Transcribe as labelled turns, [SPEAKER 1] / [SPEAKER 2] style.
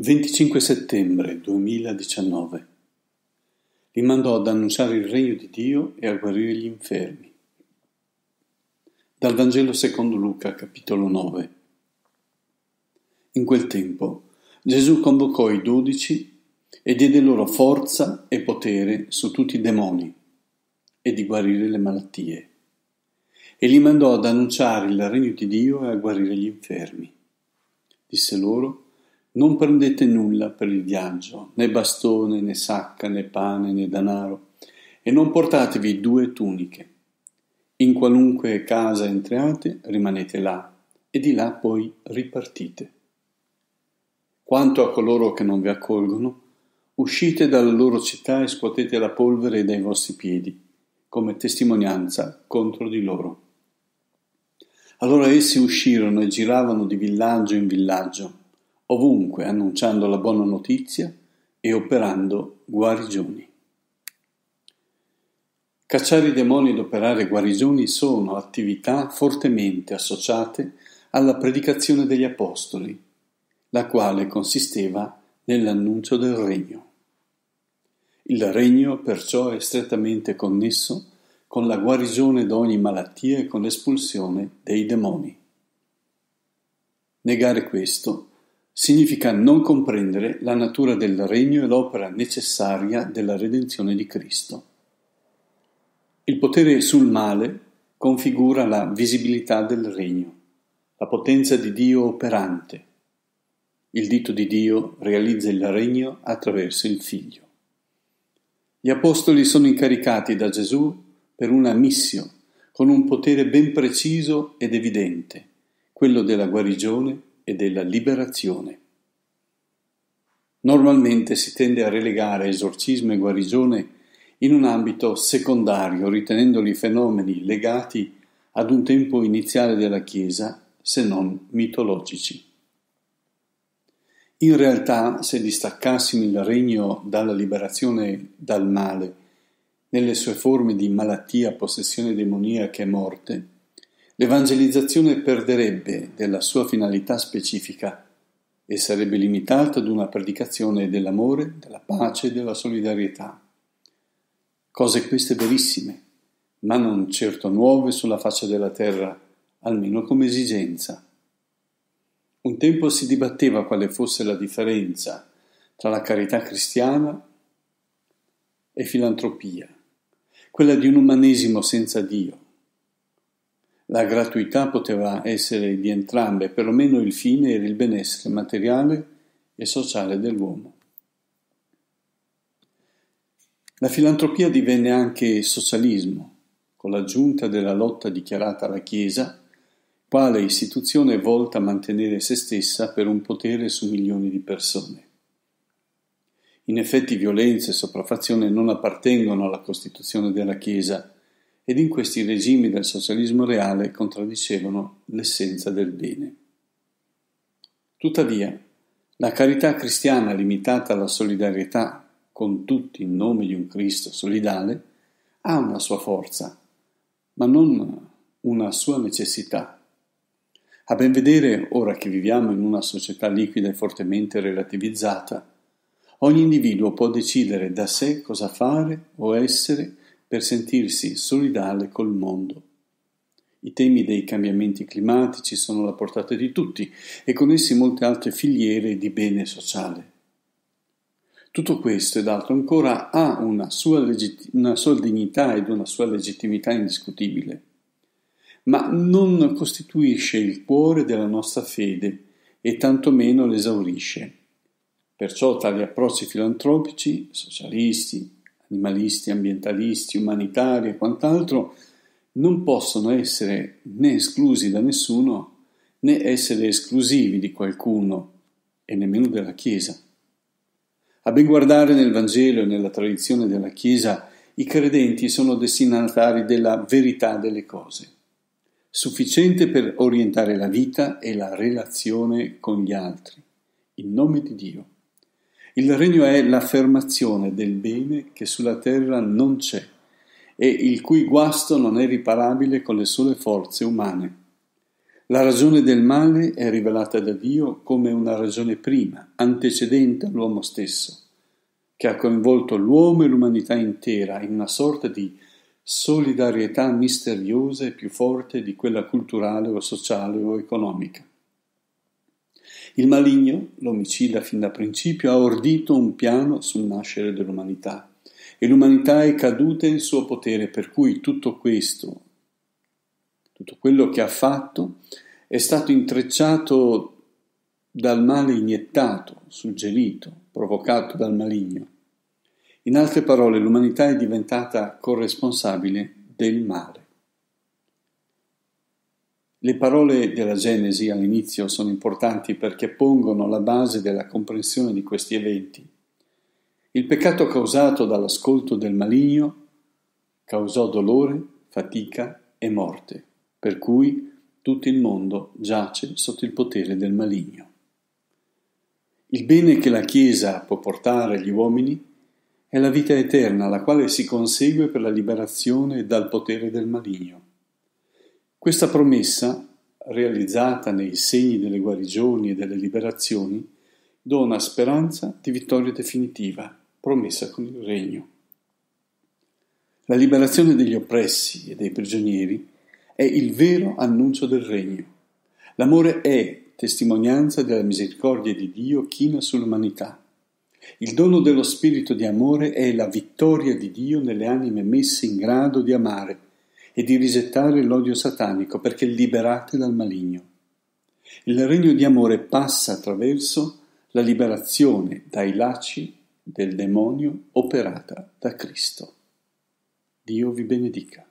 [SPEAKER 1] 25 settembre 2019 Li mandò ad annunciare il regno di Dio e a guarire gli infermi. Dal Vangelo secondo Luca, capitolo 9. In quel tempo Gesù convocò i dodici e diede loro forza e potere su tutti i demoni e di guarire le malattie. E li mandò ad annunciare il regno di Dio e a guarire gli infermi. Disse loro, non prendete nulla per il viaggio, né bastone, né sacca, né pane, né danaro, e non portatevi due tuniche. In qualunque casa entriate, rimanete là, e di là poi ripartite. Quanto a coloro che non vi accolgono, uscite dalla loro città e scuotete la polvere dai vostri piedi, come testimonianza contro di loro. Allora essi uscirono e giravano di villaggio in villaggio, ovunque annunciando la buona notizia e operando guarigioni. Cacciare i demoni ed operare guarigioni sono attività fortemente associate alla predicazione degli Apostoli, la quale consisteva nell'annuncio del regno. Il regno perciò è strettamente connesso con la guarigione d'ogni malattia e con l'espulsione dei demoni. Negare questo significa non comprendere la natura del regno e l'opera necessaria della redenzione di Cristo. Il potere sul male configura la visibilità del regno, la potenza di Dio operante. Il dito di Dio realizza il regno attraverso il Figlio. Gli apostoli sono incaricati da Gesù per una missione, con un potere ben preciso ed evidente, quello della guarigione e della liberazione. Normalmente si tende a relegare esorcismo e guarigione in un ambito secondario, ritenendoli fenomeni legati ad un tempo iniziale della Chiesa, se non mitologici. In realtà, se distaccassimo il regno dalla liberazione dal male, nelle sue forme di malattia, possessione demoniaca e morte, l'evangelizzazione perderebbe della sua finalità specifica e sarebbe limitata ad una predicazione dell'amore, della pace e della solidarietà. Cose queste verissime, ma non certo nuove sulla faccia della terra, almeno come esigenza. Un tempo si dibatteva quale fosse la differenza tra la carità cristiana e filantropia, quella di un umanesimo senza Dio, la gratuità poteva essere di entrambe, perlomeno il fine era il benessere materiale e sociale dell'uomo. La filantropia divenne anche socialismo, con l'aggiunta della lotta dichiarata alla Chiesa, quale istituzione volta a mantenere se stessa per un potere su milioni di persone. In effetti violenza e sopraffazione non appartengono alla Costituzione della Chiesa, ed in questi regimi del socialismo reale contraddicevano l'essenza del bene. Tuttavia, la carità cristiana limitata alla solidarietà con tutti in nome di un Cristo solidale ha una sua forza, ma non una sua necessità. A ben vedere, ora che viviamo in una società liquida e fortemente relativizzata, ogni individuo può decidere da sé cosa fare o essere per sentirsi solidale col mondo. I temi dei cambiamenti climatici sono alla portata di tutti e con essi molte altre filiere di bene sociale. Tutto questo ed altro ancora ha una sua, legit- una sua dignità ed una sua legittimità indiscutibile, ma non costituisce il cuore della nostra fede e tantomeno l'esaurisce. Perciò tali approcci filantropici, socialisti, animalisti, ambientalisti, umanitari e quant'altro, non possono essere né esclusi da nessuno né essere esclusivi di qualcuno e nemmeno della Chiesa. A ben guardare nel Vangelo e nella tradizione della Chiesa, i credenti sono destinatari della verità delle cose, sufficiente per orientare la vita e la relazione con gli altri, in nome di Dio. Il regno è l'affermazione del bene che sulla terra non c'è e il cui guasto non è riparabile con le sole forze umane. La ragione del male è rivelata da Dio come una ragione prima, antecedente all'uomo stesso, che ha coinvolto l'uomo e l'umanità intera in una sorta di solidarietà misteriosa e più forte di quella culturale o sociale o economica. Il maligno, l'omicida fin da principio, ha ordito un piano sul nascere dell'umanità e l'umanità è caduta in suo potere, per cui tutto questo, tutto quello che ha fatto, è stato intrecciato dal male iniettato, suggerito, provocato dal maligno. In altre parole, l'umanità è diventata corresponsabile del male. Le parole della Genesi all'inizio sono importanti perché pongono la base della comprensione di questi eventi. Il peccato causato dall'ascolto del maligno causò dolore, fatica e morte, per cui tutto il mondo giace sotto il potere del maligno. Il bene che la Chiesa può portare agli uomini è la vita eterna, la quale si consegue per la liberazione dal potere del maligno questa promessa, realizzata nei segni delle guarigioni e delle liberazioni, dona speranza di vittoria definitiva, promessa con il regno. La liberazione degli oppressi e dei prigionieri è il vero annuncio del regno. L'amore è testimonianza della misericordia di Dio china sull'umanità. Il dono dello spirito di amore è la vittoria di Dio nelle anime messe in grado di amare e di risettare l'odio satanico perché liberate dal maligno. Il regno di amore passa attraverso la liberazione dai lacci del demonio operata da Cristo. Dio vi benedica.